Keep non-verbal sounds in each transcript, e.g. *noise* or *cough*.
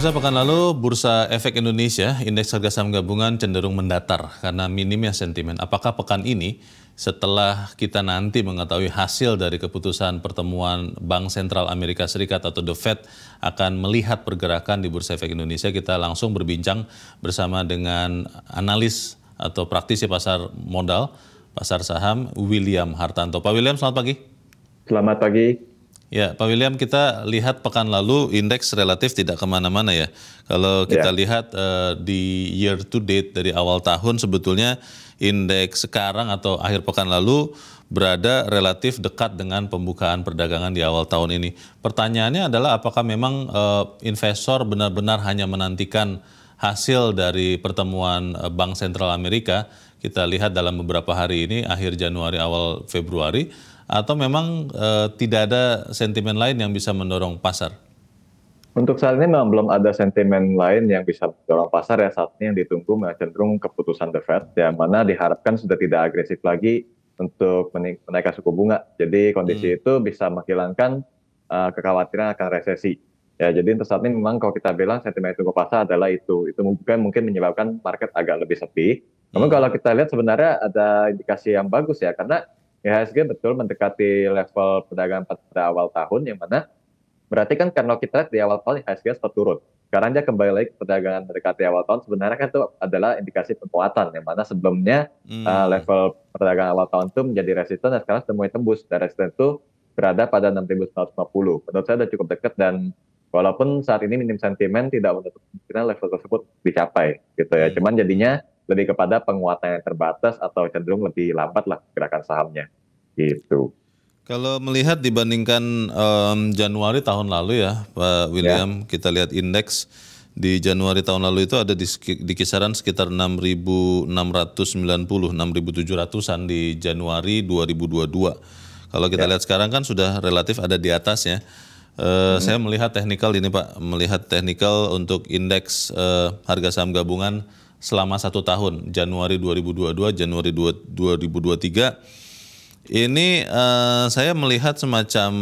Pemirsa pekan lalu Bursa Efek Indonesia, indeks harga saham gabungan cenderung mendatar karena minimnya sentimen. Apakah pekan ini setelah kita nanti mengetahui hasil dari keputusan pertemuan Bank Sentral Amerika Serikat atau The Fed akan melihat pergerakan di Bursa Efek Indonesia, kita langsung berbincang bersama dengan analis atau praktisi pasar modal, pasar saham William Hartanto. Pak William, selamat pagi. Selamat pagi. Ya, Pak William, kita lihat pekan lalu indeks relatif tidak kemana-mana ya. Kalau kita yeah. lihat uh, di year to date dari awal tahun sebetulnya indeks sekarang atau akhir pekan lalu berada relatif dekat dengan pembukaan perdagangan di awal tahun ini. Pertanyaannya adalah apakah memang uh, investor benar-benar hanya menantikan hasil dari pertemuan uh, Bank Sentral Amerika? Kita lihat dalam beberapa hari ini, akhir Januari, awal Februari, atau memang e, tidak ada sentimen lain yang bisa mendorong pasar? Untuk saat ini memang belum ada sentimen lain yang bisa mendorong pasar ya saat ini yang ditunggu memang cenderung keputusan The Fed yang mana diharapkan sudah tidak agresif lagi untuk menaikkan suku bunga. Jadi kondisi hmm. itu bisa menghilangkan uh, kekhawatiran akan resesi. Ya, jadi untuk saat ini memang kalau kita bilang sentimen tunggu pasar adalah itu. Itu mungkin mungkin menyebabkan market agak lebih sepi. Namun hmm. kalau kita lihat sebenarnya ada indikasi yang bagus ya karena Ya, IHSG betul mendekati level perdagangan pada awal tahun yang mana berarti kan karena kita lihat di awal tahun IHSG sempat turun. Sekarang dia kembali lagi ke perdagangan mendekati awal tahun sebenarnya kan itu adalah indikasi penguatan yang mana sebelumnya hmm. uh, level perdagangan awal tahun itu menjadi resisten dan sekarang semuanya tembus dan resisten itu berada pada 6.150. Menurut saya sudah cukup dekat dan walaupun saat ini minim sentimen tidak menutup kemungkinan level tersebut dicapai gitu ya. Hmm. Cuman jadinya lebih kepada penguatan yang terbatas atau cenderung lebih lambat lah gerakan sahamnya gitu. Kalau melihat dibandingkan um, Januari tahun lalu ya Pak William, ya. kita lihat indeks di Januari tahun lalu itu ada di, di kisaran sekitar 6.690, 6.700-an di Januari 2022. Kalau kita ya. lihat sekarang kan sudah relatif ada di atas ya. Uh, hmm. Saya melihat teknikal ini Pak, melihat teknikal untuk indeks uh, harga saham gabungan selama satu tahun Januari 2022 Januari 2023 ini uh, saya melihat semacam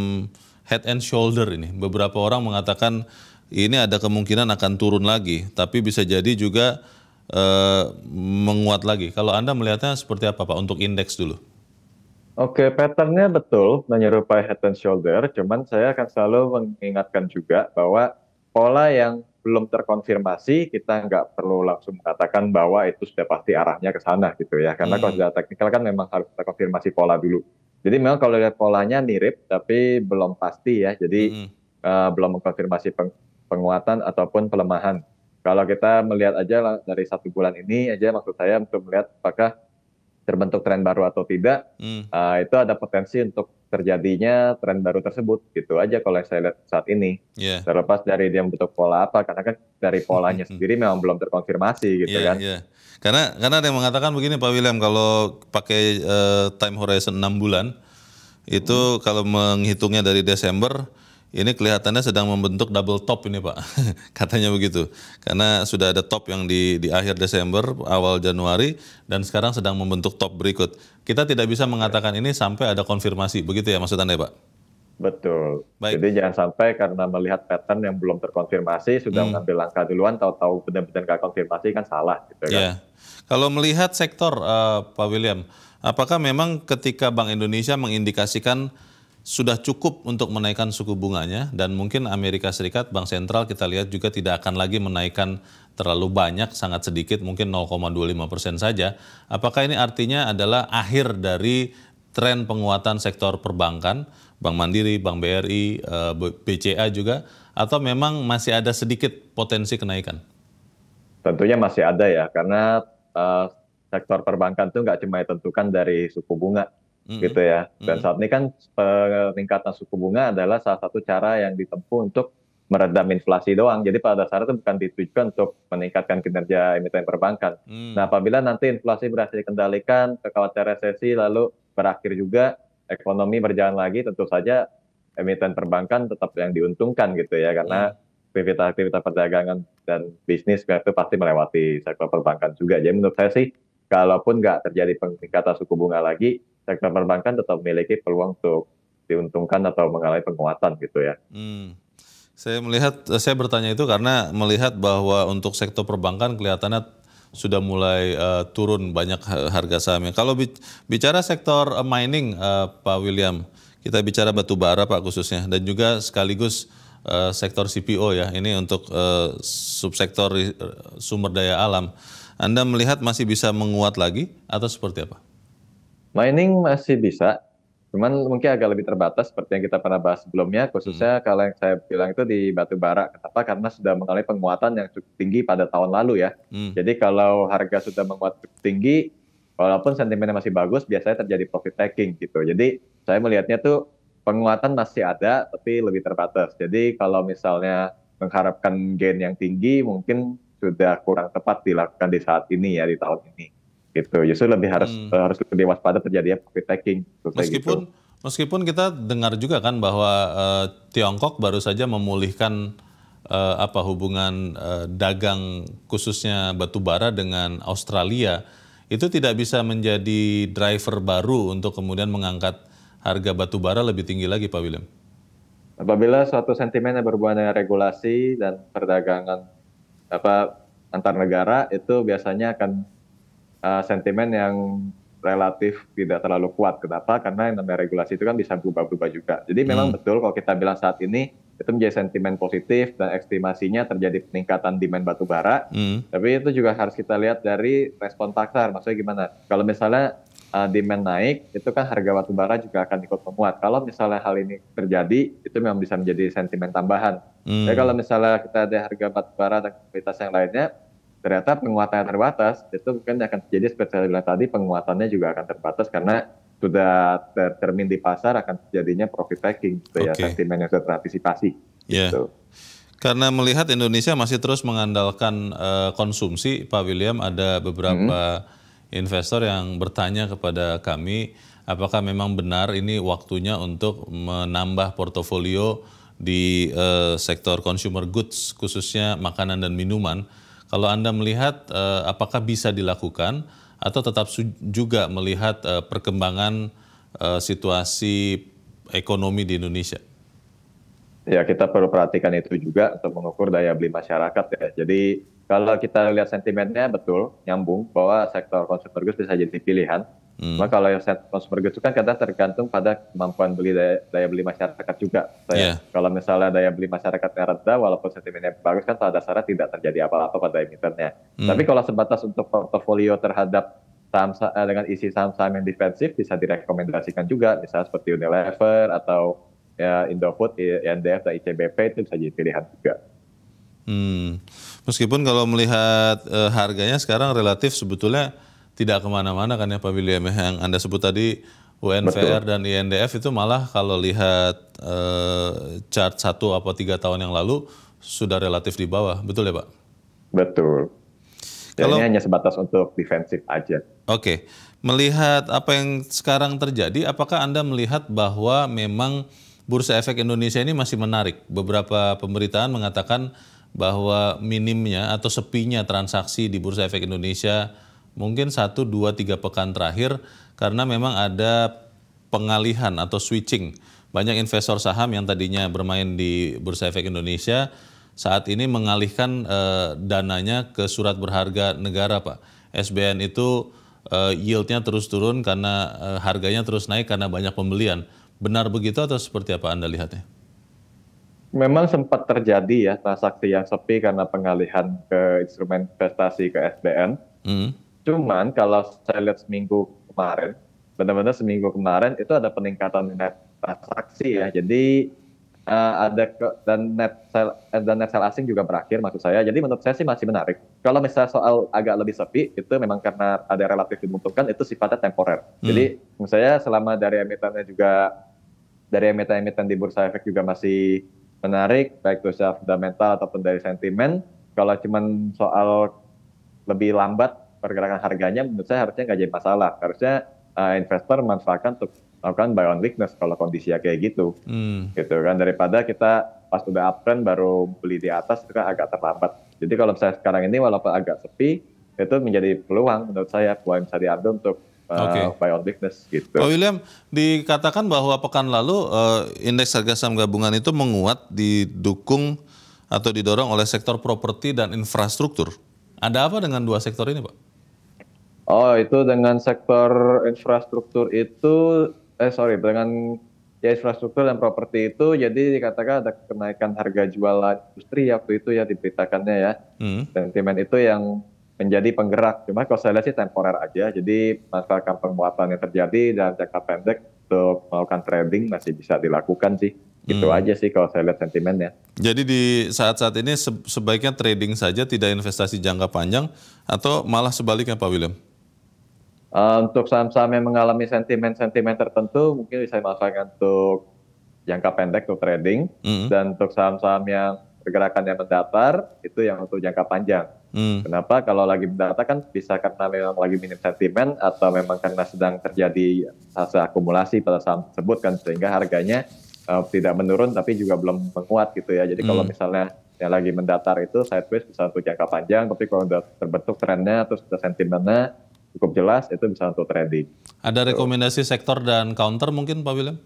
head and shoulder ini beberapa orang mengatakan ini ada kemungkinan akan turun lagi tapi bisa jadi juga uh, menguat lagi kalau anda melihatnya seperti apa pak untuk indeks dulu Oke, patternnya betul menyerupai head and shoulder, cuman saya akan selalu mengingatkan juga bahwa pola yang belum terkonfirmasi, kita nggak perlu langsung mengatakan bahwa itu sudah pasti arahnya ke sana gitu ya. Karena hmm. kalau sudah teknikal kan memang harus kita konfirmasi pola dulu. Jadi memang kalau lihat polanya mirip, tapi belum pasti ya. Jadi hmm. uh, belum mengkonfirmasi peng penguatan ataupun pelemahan. Kalau kita melihat aja dari satu bulan ini aja, maksud saya untuk melihat apakah terbentuk tren baru atau tidak, hmm. uh, itu ada potensi untuk terjadinya tren baru tersebut gitu aja kalau saya lihat saat ini yeah. terlepas dari dia membentuk pola apa karena kan dari polanya *laughs* sendiri memang belum terkonfirmasi gitu yeah, kan yeah. karena karena ada yang mengatakan begini Pak William kalau pakai uh, time horizon 6 bulan itu hmm. kalau menghitungnya dari Desember ini kelihatannya sedang membentuk double top ini Pak, *laughs* katanya begitu. Karena sudah ada top yang di, di akhir Desember, awal Januari, dan sekarang sedang membentuk top berikut. Kita tidak bisa mengatakan ini sampai ada konfirmasi, begitu ya maksud Anda ya, Pak? Betul. Baik. Jadi jangan sampai karena melihat pattern yang belum terkonfirmasi, sudah hmm. mengambil langkah duluan, tahu-tahu benar-benar nggak konfirmasi kan salah gitu yeah. Iya. Kalau melihat sektor, uh, Pak William, apakah memang ketika Bank Indonesia mengindikasikan sudah cukup untuk menaikkan suku bunganya dan mungkin Amerika Serikat Bank Sentral kita lihat juga tidak akan lagi menaikkan terlalu banyak sangat sedikit mungkin 0,25 persen saja. Apakah ini artinya adalah akhir dari tren penguatan sektor perbankan, Bank Mandiri, Bank BRI, eh, BCA juga, atau memang masih ada sedikit potensi kenaikan? Tentunya masih ada ya, karena uh, sektor perbankan itu nggak cuma ditentukan dari suku bunga, hmm gitu ya. Dan saat ini kan eh, peningkatan suku bunga adalah salah satu cara yang ditempuh untuk meredam inflasi doang. Jadi pada dasarnya itu bukan ditujukan untuk meningkatkan kinerja emiten perbankan. Mm. Nah apabila nanti inflasi berhasil dikendalikan, kekhawatiran resesi lalu berakhir juga, ekonomi berjalan lagi, tentu saja emiten perbankan tetap yang diuntungkan gitu ya karena mm aktivitas-aktivitas perdagangan dan bisnis itu pasti melewati sektor perbankan juga. Jadi menurut saya sih, kalaupun nggak terjadi peningkatan suku bunga lagi, sektor perbankan tetap memiliki peluang untuk diuntungkan atau mengalami penguatan gitu ya. Hmm. Saya melihat, saya bertanya itu karena melihat bahwa untuk sektor perbankan kelihatannya sudah mulai uh, turun banyak harga sahamnya. Kalau bicara sektor eh, mining, uh, Pak William, kita bicara batu bara Pak khususnya, dan juga sekaligus uh, sektor CPO ya. Ini untuk uh, subsektor sumber daya alam. Anda melihat masih bisa menguat lagi atau seperti apa? Mining masih bisa, cuman mungkin agak lebih terbatas seperti yang kita pernah bahas sebelumnya khususnya hmm. kalau yang saya bilang itu di batu bara kenapa karena sudah mengalami penguatan yang cukup tinggi pada tahun lalu ya hmm. jadi kalau harga sudah menguat cukup tinggi walaupun sentimennya masih bagus biasanya terjadi profit taking gitu jadi saya melihatnya tuh penguatan masih ada tapi lebih terbatas jadi kalau misalnya mengharapkan gain yang tinggi mungkin sudah kurang tepat dilakukan di saat ini ya di tahun ini gitu. Justru lebih harus hmm. uh, harus lebih waspada terjadinya profit taking. Gitu, meskipun gitu. meskipun kita dengar juga kan bahwa uh, Tiongkok baru saja memulihkan uh, apa hubungan uh, dagang khususnya batu bara dengan Australia itu tidak bisa menjadi driver baru untuk kemudian mengangkat harga batu bara lebih tinggi lagi Pak William. Apabila suatu sentimen yang berhubungan dengan regulasi dan perdagangan apa antar negara itu biasanya akan uh, sentimen yang relatif tidak terlalu kuat. Kenapa? Karena yang namanya regulasi itu kan bisa berubah ubah juga. Jadi hmm. memang betul kalau kita bilang saat ini itu menjadi sentimen positif dan estimasinya terjadi peningkatan demand batu bara. Hmm. Tapi itu juga harus kita lihat dari respon pasar. Maksudnya gimana? Kalau misalnya uh, demand naik, itu kan harga batu bara juga akan ikut menguat. Kalau misalnya hal ini terjadi, itu memang bisa menjadi sentimen tambahan. Hmm. Jadi kalau misalnya kita ada harga batu bara dan kualitas yang lainnya, ternyata penguatannya terbatas, itu mungkin akan terjadi seperti saya bilang tadi, penguatannya juga akan terbatas karena sudah tercermin di pasar akan terjadinya profit taking, gitu okay. ya, sentimen yang sudah terantisipasi. Yeah. Gitu. Karena melihat Indonesia masih terus mengandalkan uh, konsumsi, Pak William, ada beberapa hmm. investor yang bertanya kepada kami, apakah memang benar ini waktunya untuk menambah portofolio di uh, sektor consumer goods, khususnya makanan dan minuman, kalau Anda melihat uh, apakah bisa dilakukan atau tetap juga melihat uh, perkembangan uh, situasi ekonomi di Indonesia? Ya, kita perlu perhatikan itu juga untuk mengukur daya beli masyarakat ya. Jadi kalau kita lihat sentimennya betul nyambung bahwa sektor consumer goods bisa jadi pilihan Hmm. Cuma kalau yang set consumer goods itu kan kadang tergantung pada kemampuan beli daya, daya beli masyarakat juga. Saya, yeah. Kalau misalnya daya beli yang rendah, walaupun sentimennya bagus kan pada dasarnya tidak terjadi apa-apa pada emitennya. Hmm. Tapi kalau sebatas untuk portofolio terhadap saham eh, dengan isi saham-saham yang defensif bisa direkomendasikan juga, misalnya seperti Unilever atau ya, Indofood, INDF, dan ICBP itu bisa jadi pilihan juga. Hmm. Meskipun kalau melihat e, harganya sekarang relatif sebetulnya tidak kemana-mana kan ya Pak William ya. yang Anda sebut tadi UNVR Betul. dan INDF itu malah kalau lihat eh, chart satu atau tiga tahun yang lalu sudah relatif di bawah. Betul ya Pak? Betul. Ya, kalau, ini hanya sebatas untuk defensif aja. Oke. Okay. Melihat apa yang sekarang terjadi, apakah Anda melihat bahwa memang Bursa Efek Indonesia ini masih menarik? Beberapa pemberitaan mengatakan bahwa minimnya atau sepinya transaksi di Bursa Efek Indonesia mungkin satu dua tiga pekan terakhir karena memang ada pengalihan atau switching. Banyak investor saham yang tadinya bermain di Bursa Efek Indonesia saat ini mengalihkan e, dananya ke surat berharga negara, Pak. SBN itu e, yieldnya terus turun karena e, harganya terus naik karena banyak pembelian. Benar begitu atau seperti apa Anda lihatnya? Memang sempat terjadi ya transaksi yang sepi karena pengalihan ke instrumen investasi ke SBN. Hmm. Cuman kalau saya lihat seminggu kemarin, benar-benar seminggu kemarin itu ada peningkatan net transaksi ya. Jadi uh, ada ke, dan net sell eh, dan net sell asing juga berakhir maksud saya. Jadi menurut saya sih masih menarik. Kalau misalnya soal agak lebih sepi itu memang karena ada relatif dibutuhkan itu sifatnya temporer. Hmm. Jadi menurut saya selama dari emitennya juga dari emiten-emiten di bursa efek juga masih menarik baik itu secara fundamental ataupun dari sentimen. Kalau cuman soal lebih lambat pergerakan harganya menurut saya harusnya nggak jadi masalah. Harusnya uh, investor manfaatkan untuk melakukan buy on weakness kalau kondisinya kayak gitu. Hmm. Gitu kan daripada kita pas udah uptrend baru beli di atas itu kan agak terlambat. Jadi kalau misalnya sekarang ini walaupun agak sepi itu menjadi peluang menurut saya peluang bisa diambil untuk eh, okay. buy on weakness gitu. Pak William, dikatakan bahwa pekan lalu uh, indeks harga saham gabungan itu menguat didukung atau didorong oleh sektor properti dan infrastruktur. Ada apa dengan dua sektor ini, Pak? Oh, itu dengan sektor infrastruktur itu, eh sorry, dengan ya infrastruktur dan properti itu, jadi dikatakan ada kenaikan harga jual industri waktu itu ya diberitakannya ya. Hmm. Sentimen itu yang menjadi penggerak. Cuma kalau saya lihat sih temporer aja, jadi masalah penguatan yang terjadi dan jangka pendek untuk melakukan trading masih bisa dilakukan sih. Gitu hmm. aja sih kalau saya lihat sentimennya. Jadi di saat-saat ini sebaiknya trading saja tidak investasi jangka panjang atau malah sebaliknya Pak William? Uh, untuk saham-saham yang mengalami sentimen-sentimen tertentu, mungkin bisa dimanfaatkan untuk jangka pendek untuk trading, mm -hmm. dan untuk saham-saham yang pergerakannya mendatar itu yang untuk jangka panjang. Hmm. Kenapa? Kalau lagi mendatar kan bisa karena memang lagi minim sentimen atau memang karena sedang terjadi fase akumulasi pada saham tersebut kan sehingga harganya uh, tidak menurun tapi juga belum menguat gitu ya. Jadi hmm. kalau misalnya yang lagi mendatar itu sideways bisa untuk jangka panjang, tapi kalau sudah terbentuk trennya atau sudah sentimennya cukup jelas itu bisa untuk trading. Ada rekomendasi so. sektor dan counter mungkin Pak William?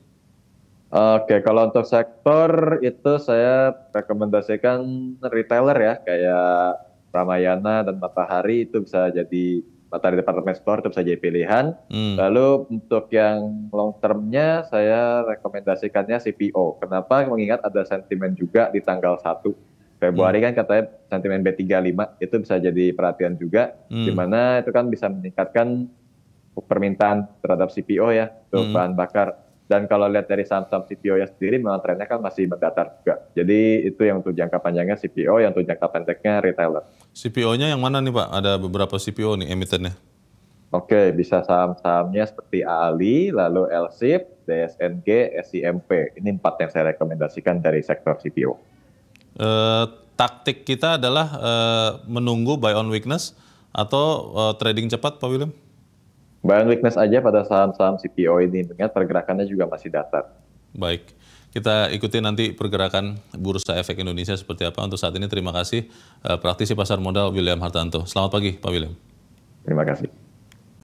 Oke, okay, kalau untuk sektor itu saya rekomendasikan retailer ya, kayak Ramayana dan Matahari itu bisa jadi Matahari Department Store itu bisa jadi pilihan. Hmm. Lalu untuk yang long termnya saya rekomendasikannya CPO. Kenapa? Mengingat ada sentimen juga di tanggal 1 Februari hmm. kan katanya sentimen B35 itu bisa jadi perhatian juga, hmm. dimana itu kan bisa meningkatkan permintaan terhadap CPO ya, untuk hmm. bahan bakar. Dan kalau lihat dari saham-saham CPO ya sendiri, memang trennya kan masih mendatar juga. Jadi itu yang untuk jangka panjangnya CPO, yang untuk jangka pendeknya retailer. CPO-nya yang mana nih Pak? Ada beberapa CPO nih emitennya? Oke, bisa saham-sahamnya seperti Ali, lalu LSIP, DSNG, SIMP. Ini empat yang saya rekomendasikan dari sektor CPO. Eh, taktik kita adalah eh, menunggu buy on weakness atau eh, trading cepat Pak William? Buy on weakness aja pada saham-saham CPO ini, mengingat pergerakannya juga masih datar. Baik. Kita ikuti nanti pergerakan Bursa Efek Indonesia seperti apa. Untuk saat ini terima kasih praktisi pasar modal William Hartanto. Selamat pagi Pak William. Terima kasih.